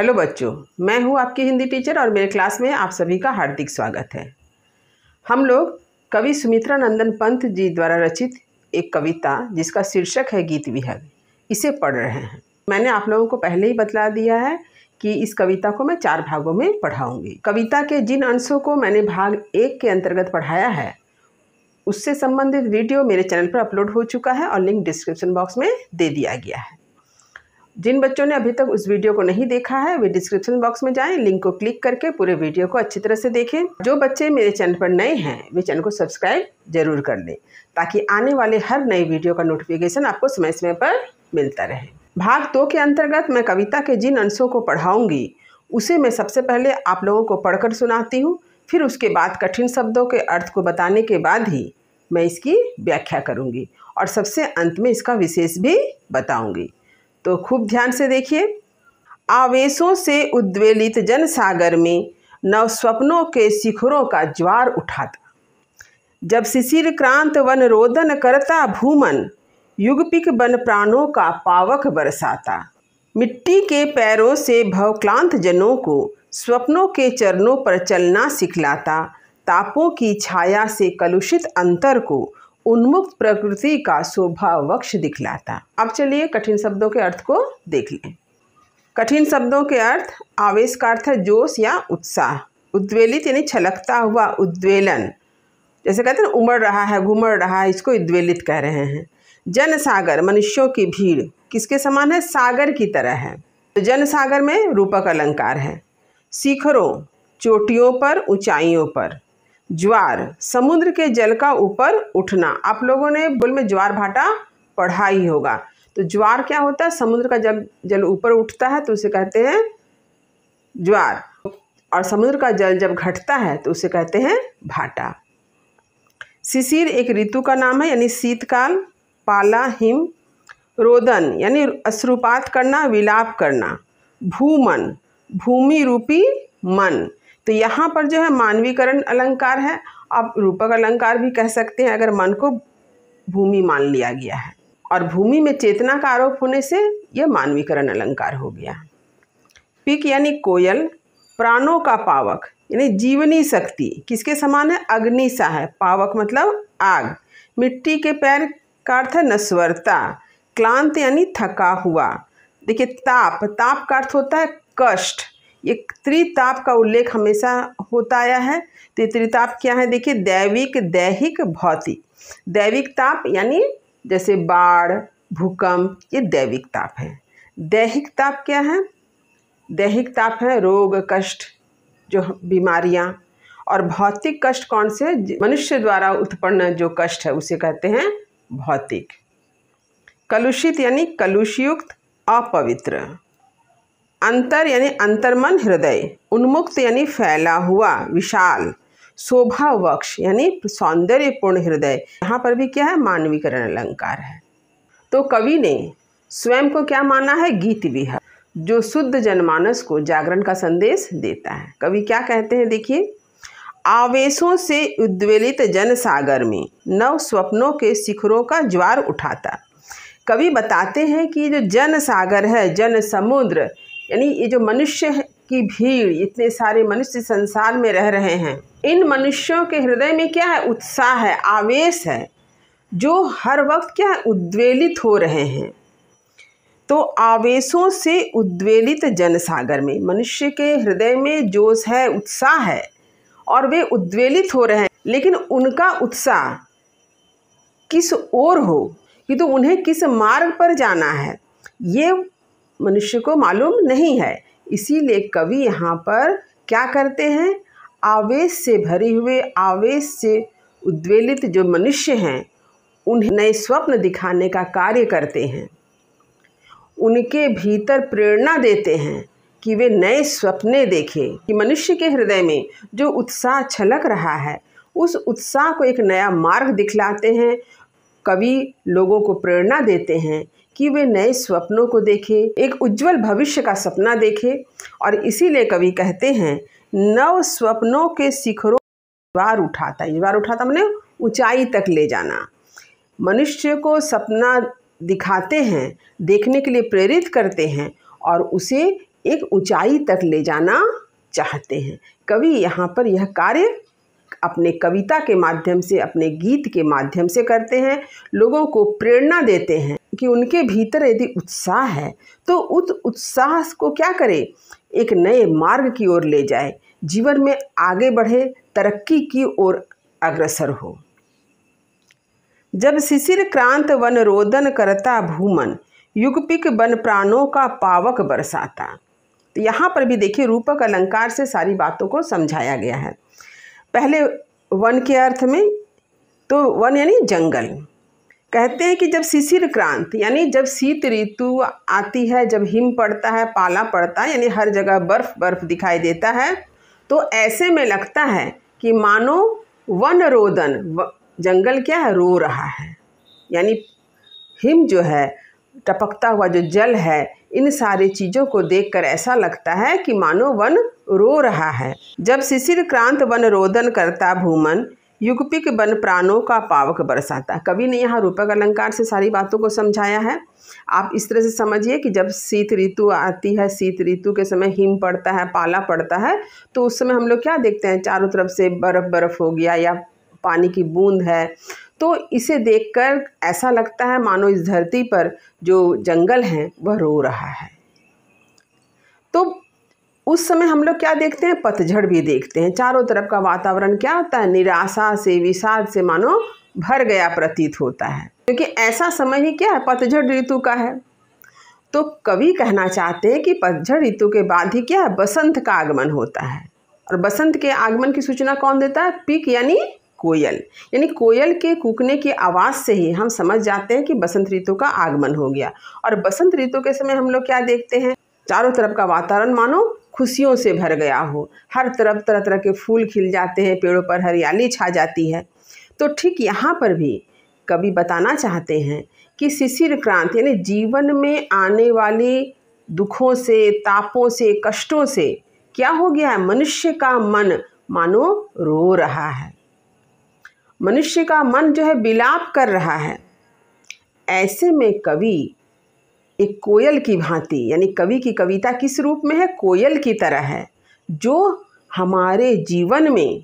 hello बच्चों मैं हूँ आपकी हिंदी टीचर और मेरे क्लास में आप सभी का हार्दिक स्वागत है हम लोग कवि सुमित्रा नंदन पंत जी द्वारा रचित एक कविता जिसका शीर्षक है गीत विहग इसे पढ़ रहे हैं मैंने आप लोगों को पहले ही बतला दिया है कि इस कविता को मैं चार भागों में पढ़ाऊँगी कविता के जिन अंशों को मैंने भाग एक के अंतर्गत पढ़ाया है उससे संबंधित वीडियो मेरे चैनल पर अपलोड हो चुका है और लिंक डिस्क्रिप्शन बॉक्स में दे दिया गया है जिन बच्चों ने अभी तक उस वीडियो को नहीं देखा है वे डिस्क्रिप्शन बॉक्स में जाएं लिंक को क्लिक करके पूरे वीडियो को अच्छी तरह से देखें जो बच्चे मेरे चैनल पर नए हैं वे चैनल को सब्सक्राइब जरूर कर लें ताकि आने वाले हर नए वीडियो का नोटिफिकेशन आपको समय समय पर मिलता रहे भाग दो के अंतर्गत मैं कविता के जिन अंशों को पढ़ाऊँगी उसे मैं सबसे पहले आप लोगों को पढ़कर सुनाती हूँ फिर उसके बाद कठिन शब्दों के अर्थ को बताने के बाद ही मैं इसकी व्याख्या करूँगी और सबसे अंत में इसका विशेष भी बताऊँगी तो खूब ध्यान से देखिए आवेशों से उद्वेलित जनसागर में नव स्वप्नों के शिखरों का ज्वार उठा था जब शिशिर क्रांत वन रोदन करता भूमन युगपिक वन प्राणों का पावक बरसाता मिट्टी के पैरों से भवक्लांत जनों को स्वप्नों के चरणों पर चलना सिखलाता तापों की छाया से कलुषित अंतर को उन्मुक्त प्रकृति का शोभा वक्ष दिखलाता अब चलिए कठिन शब्दों के अर्थ को देख लें कठिन शब्दों के अर्थ आवेश का अर्थ है जोश या उत्साह उद्वेलित यानी छलकता हुआ उद्वेलन जैसे कहते हैं उमड़ रहा है घुमड़ रहा है इसको उद्वेलित कह रहे हैं जनसागर मनुष्यों की भीड़ किसके समान है सागर की तरह है तो जनसागर में रूपक अलंकार है शिखरों चोटियों पर ऊंचाइयों पर ज्वार समुद्र के जल का ऊपर उठना आप लोगों ने बोल में ज्वार भाटा पढ़ा ही होगा तो ज्वार क्या होता है समुद्र का जब जल ऊपर उठता है तो उसे कहते हैं ज्वार और समुद्र का जल जब घटता है तो उसे कहते हैं भाटा शिशिर एक ऋतु का नाम है यानी शीतकाल पाला हिम रोदन यानी अश्रुपात करना विलाप करना भूमन भूमि रूपी मन तो यहाँ पर जो है मानवीकरण अलंकार है आप रूपक अलंकार भी कह सकते हैं अगर मन को भूमि मान लिया गया है और भूमि में चेतना का आरोप होने से यह मानवीकरण अलंकार हो गया पिक यानी कोयल प्राणों का पावक यानी जीवनी शक्ति किसके समान है अग्नि सा है पावक मतलब आग मिट्टी के पैर का अर्थ है नस्वरता क्लांत यानी थका हुआ देखिए ताप ताप का अर्थ होता है कष्ट एक त्रिताप का उल्लेख हमेशा होता आया है तो त्रिताप क्या है देखिए दैविक दैहिक भौतिक दैविक ताप यानी जैसे बाढ़ भूकंप ये दैविक ताप है दैहिक ताप क्या है दैहिक ताप है रोग कष्ट जो बीमारियाँ और भौतिक कष्ट कौन से मनुष्य द्वारा उत्पन्न जो कष्ट है उसे कहते हैं भौतिक कलुषित यानी कलुषयुक्त अपवित्र अंतर यानी अंतर्मन हृदय उन्मुक्त यानी फैला हुआ विशाल शोभा वक्ष यानी सौंदर्यपूर्ण हृदय यहाँ पर भी क्या है मानवीकरण अलंकार है तो कवि ने स्वयं को क्या माना है गीत विहर जो शुद्ध जनमानस को जागरण का संदेश देता है कवि क्या कहते हैं देखिए आवेशों से उद्वेलित जनसागर में नव स्वप्नों के शिखरों का ज्वार उठाता कवि बताते हैं कि जो जन सागर है जन समुद्र यानी ये जो मनुष्य की भीड़ इतने सारे मनुष्य संसार में रह रहे हैं इन मनुष्यों के हृदय में क्या है उत्साह है आवेश है जो हर वक्त क्या है उद्वेलित हो रहे हैं तो आवेशों से उद्वेलित जनसागर में मनुष्य के हृदय में जोश है उत्साह है और वे उद्वेलित हो रहे हैं लेकिन उनका उत्साह किस ओर हो कि तो उन्हें किस मार्ग पर जाना है ये मनुष्य को मालूम नहीं है इसीलिए कवि यहाँ पर क्या करते हैं आवेश से भरे हुए आवेश से उद्वेलित जो मनुष्य हैं उन्हें नए स्वप्न दिखाने का कार्य करते हैं उनके भीतर प्रेरणा देते हैं कि वे नए सपने देखें कि मनुष्य के हृदय में जो उत्साह छलक रहा है उस उत्साह को एक नया मार्ग दिखलाते हैं कवि लोगों को प्रेरणा देते हैं कि वे नए स्वप्नों को देखें एक उज्जवल भविष्य का सपना देखें और इसीलिए कवि कहते हैं नव स्वप्नों के शिखरों बार उठाता बार उठाता मैंने ऊंचाई तक ले जाना मनुष्य को सपना दिखाते हैं देखने के लिए प्रेरित करते हैं और उसे एक ऊंचाई तक ले जाना चाहते हैं कवि यहाँ पर यह कार्य अपने कविता के माध्यम से अपने गीत के माध्यम से करते हैं लोगों को प्रेरणा देते हैं कि उनके भीतर यदि उत्साह है तो उस उत्साह को क्या करे एक नए मार्ग की ओर ले जाए जीवन में आगे बढ़े तरक्की की ओर अग्रसर हो जब शिशिर क्रांत वन रोदन करता भूमन युगपिक वन प्राणों का पावक बरसाता तो यहाँ पर भी देखिए रूपक अलंकार से सारी बातों को समझाया गया है पहले वन के अर्थ में तो वन यानी जंगल कहते हैं कि जब शिशिर क्रांत यानी जब शीत ऋतु आती है जब हिम पड़ता है पाला पड़ता है यानी हर जगह बर्फ बर्फ दिखाई देता है तो ऐसे में लगता है कि मानो वन रोदन जंगल क्या है रो रहा है यानी हिम जो है टपकता हुआ जो जल है इन सारी चीज़ों को देखकर ऐसा लगता है कि मानो वन रो रहा है जब शिशिर क्रांत वन रोदन करता भूमन युगपिक बन प्राणों का पावक बरसाता कवि ने यहाँ रूपक अलंकार से सारी बातों को समझाया है आप इस तरह से समझिए कि जब शीत ऋतु आती है शीत ऋतु के समय हिम पड़ता है पाला पड़ता है तो उस समय हम लोग क्या देखते हैं चारों तरफ से बर्फ़ बर्फ़ हो गया या पानी की बूंद है तो इसे देखकर ऐसा लगता है मानो इस धरती पर जो जंगल हैं वह रो रहा है तो उस समय हम लोग क्या देखते हैं पतझड़ भी देखते हैं चारों तरफ का वातावरण क्या होता है निराशा से विषाद से मानो भर गया प्रतीत होता है क्योंकि ऐसा समय ही क्या है पतझड़ ऋतु का है तो कवि कहना चाहते हैं कि पतझड़ ऋतु के बाद ही क्या है बसंत का आगमन होता है और बसंत के आगमन की सूचना कौन देता है पिक यानी कोयल यानी कोयल के कूकने की आवाज़ से ही हम समझ जाते हैं कि बसंत ऋतु का आगमन हो गया और बसंत ऋतु के समय हम लोग क्या देखते हैं चारों तरफ का वातावरण मानो खुशियों से भर गया हो हर तरफ तरह तरह के फूल खिल जाते हैं पेड़ों पर हरियाली छा जाती है तो ठीक यहाँ पर भी कवि बताना चाहते हैं कि शिशिर क्रांति यानी जीवन में आने वाली दुखों से तापों से कष्टों से क्या हो गया है मनुष्य का मन मानो रो रहा है मनुष्य का मन जो है विलाप कर रहा है ऐसे में कवि एक कोयल की भांति यानी कवि की कविता किस रूप में है कोयल की तरह है जो हमारे जीवन में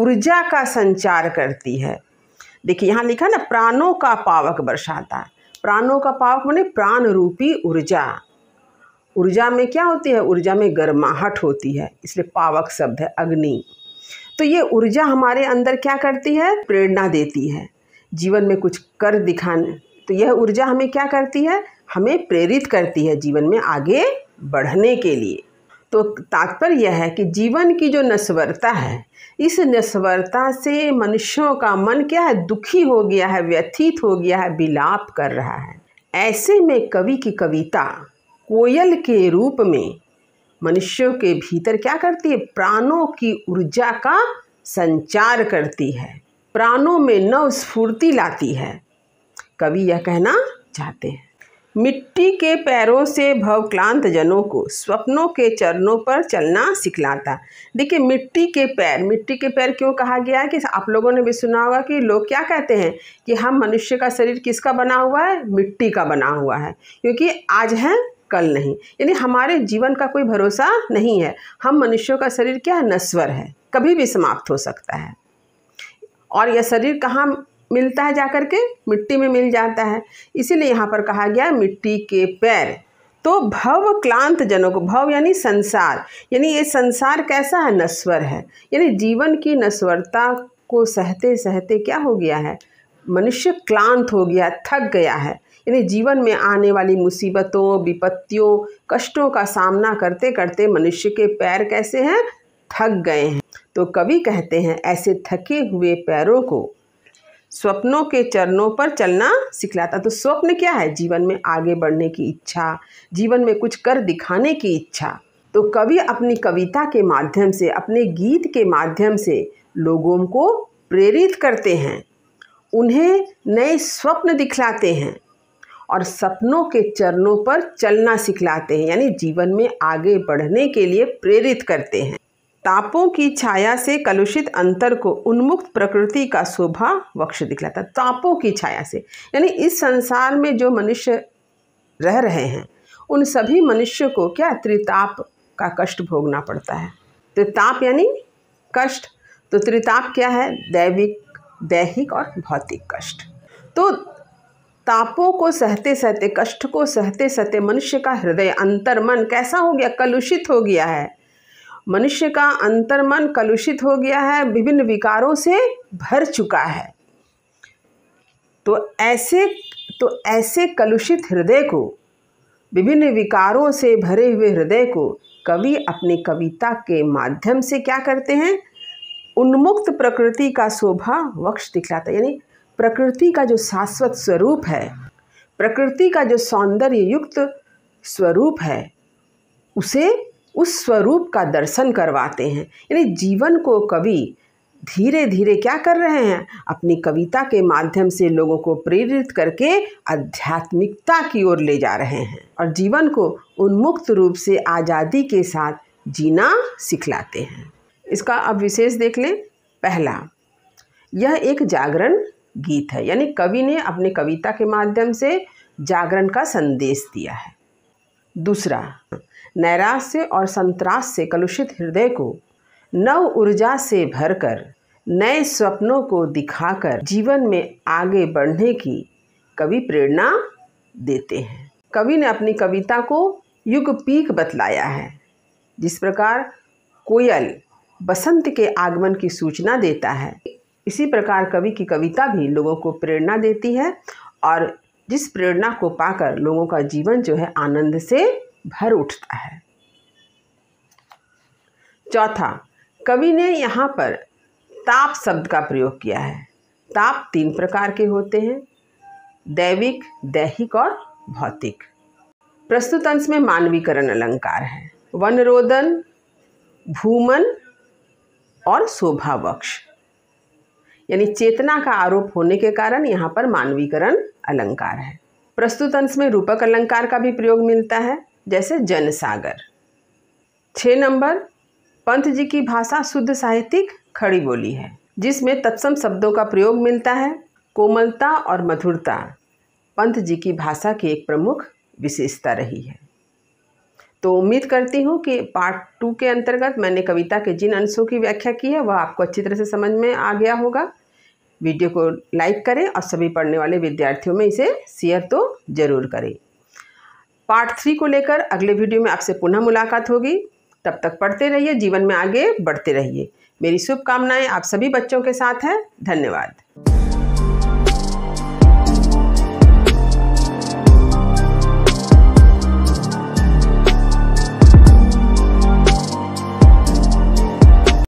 ऊर्जा का संचार करती है देखिए यहाँ लिखा ना प्राणों का पावक बरसाता है प्राणों का पावक मैंने प्राण रूपी ऊर्जा ऊर्जा में क्या होती है ऊर्जा में गर्माहट होती है इसलिए पावक शब्द है अग्नि तो ये ऊर्जा हमारे अंदर क्या करती है प्रेरणा देती है जीवन में कुछ कर दिखाने तो यह ऊर्जा हमें क्या करती है हमें प्रेरित करती है जीवन में आगे बढ़ने के लिए तो तात्पर्य यह है कि जीवन की जो नस्वरता है इस नस्वरता से मनुष्यों का मन क्या है दुखी हो गया है व्यथित हो गया है विलाप कर रहा है ऐसे में कवि की कविता कोयल के रूप में मनुष्यों के भीतर क्या करती है प्राणों की ऊर्जा का संचार करती है प्राणों में नव स्फूर्ति लाती है कवि यह कहना चाहते हैं मिट्टी के पैरों से भवक्लांत जनों को स्वप्नों के चरणों पर चलना सिखलाता देखिए मिट्टी के पैर मिट्टी के पैर क्यों कहा गया है कि आप लोगों ने भी सुना होगा कि लोग क्या कहते हैं कि हम मनुष्य का शरीर किसका बना हुआ है मिट्टी का बना हुआ है क्योंकि आज है कल नहीं यानी हमारे जीवन का कोई भरोसा नहीं है हम मनुष्यों का शरीर क्या नस्वर है कभी भी समाप्त हो सकता है और यह शरीर कहाँ मिलता है जाकर के मिट्टी में मिल जाता है इसीलिए यहाँ पर कहा गया मिट्टी के पैर तो भव क्लांत जनों को भव यानी संसार यानी ये संसार कैसा है नस्वर है यानी जीवन की नस्वरता को सहते सहते क्या हो गया है मनुष्य क्लांत हो गया थक गया है इन्हें जीवन में आने वाली मुसीबतों विपत्तियों कष्टों का सामना करते करते मनुष्य के पैर कैसे हैं थक गए हैं तो कवि कहते हैं ऐसे थके हुए पैरों को स्वप्नों के चरणों पर चलना सिखलाता तो स्वप्न क्या है जीवन में आगे बढ़ने की इच्छा जीवन में कुछ कर दिखाने की इच्छा तो कवि अपनी कविता के माध्यम से अपने गीत के माध्यम से लोगों को प्रेरित करते हैं उन्हें नए स्वप्न दिखलाते हैं और सपनों के चरणों पर चलना सिखलाते हैं यानी जीवन में आगे बढ़ने के लिए प्रेरित करते हैं तापों की छाया से कलुषित अंतर को उन्मुक्त प्रकृति का शोभा वक्ष दिखलाता है तापों की छाया से यानी इस संसार में जो मनुष्य रह रहे हैं उन सभी मनुष्य को क्या त्रिताप का कष्ट भोगना पड़ता है त्रिताप यानी कष्ट तो त्रिताप क्या है दैविक दैहिक और भौतिक कष्ट तो तापों को सहते सहते कष्ट को सहते सहते मनुष्य का हृदय अंतर मन कैसा हो गया कलुषित हो गया है मनुष्य का अंतर मन कलुषित हो गया है विभिन्न विकारों से भर चुका है तो ऐसे तो ऐसे कलुषित हृदय को विभिन्न विकारों से भरे हुए हृदय को कवि अपनी कविता के माध्यम से क्या करते हैं उन्मुक्त प्रकृति का शोभा वक्ष दिखलाता यानी प्रकृति का जो शाश्वत स्वरूप है प्रकृति का जो सौंदर्य युक्त स्वरूप है उसे उस स्वरूप का दर्शन करवाते हैं यानी जीवन को कवि धीरे धीरे क्या कर रहे हैं अपनी कविता के माध्यम से लोगों को प्रेरित करके आध्यात्मिकता की ओर ले जा रहे हैं और जीवन को उन्मुक्त रूप से आज़ादी के साथ जीना सिखलाते हैं इसका अब विशेष देख लें पहला यह एक जागरण गीत है यानी कवि ने अपने कविता के माध्यम से जागरण का संदेश दिया है दूसरा नैराश्य और संतरास से कलुषित हृदय को नव ऊर्जा से भरकर नए स्वप्नों को दिखाकर जीवन में आगे बढ़ने की कवि प्रेरणा देते हैं कवि ने अपनी कविता को युग पीक बतलाया है जिस प्रकार कोयल बसंत के आगमन की सूचना देता है इसी प्रकार कवि की कविता भी लोगों को प्रेरणा देती है और जिस प्रेरणा को पाकर लोगों का जीवन जो है आनंद से भर उठता है चौथा कवि ने यहाँ पर ताप शब्द का प्रयोग किया है ताप तीन प्रकार के होते हैं दैविक दैहिक और भौतिक प्रस्तुत अंश में मानवीकरण अलंकार है वनरोदन भूमन और शोभावक्ष यानी चेतना का आरोप होने के कारण यहाँ पर मानवीकरण अलंकार है प्रस्तुत अंश में रूपक अलंकार का भी प्रयोग मिलता है जैसे जनसागर छः नंबर पंत जी की भाषा शुद्ध साहित्यिक खड़ी बोली है जिसमें तत्सम शब्दों का प्रयोग मिलता है कोमलता और मधुरता पंत जी की भाषा की एक प्रमुख विशेषता रही है तो उम्मीद करती हूँ कि पार्ट टू के अंतर्गत मैंने कविता के जिन अंशों की व्याख्या की है वह आपको अच्छी तरह से समझ में आ गया होगा वीडियो को लाइक करें और सभी पढ़ने वाले विद्यार्थियों में इसे शेयर तो ज़रूर करें पार्ट थ्री को लेकर अगले वीडियो में आपसे पुनः मुलाकात होगी तब तक पढ़ते रहिए जीवन में आगे बढ़ते रहिए मेरी शुभकामनाएं आप सभी बच्चों के साथ हैं धन्यवाद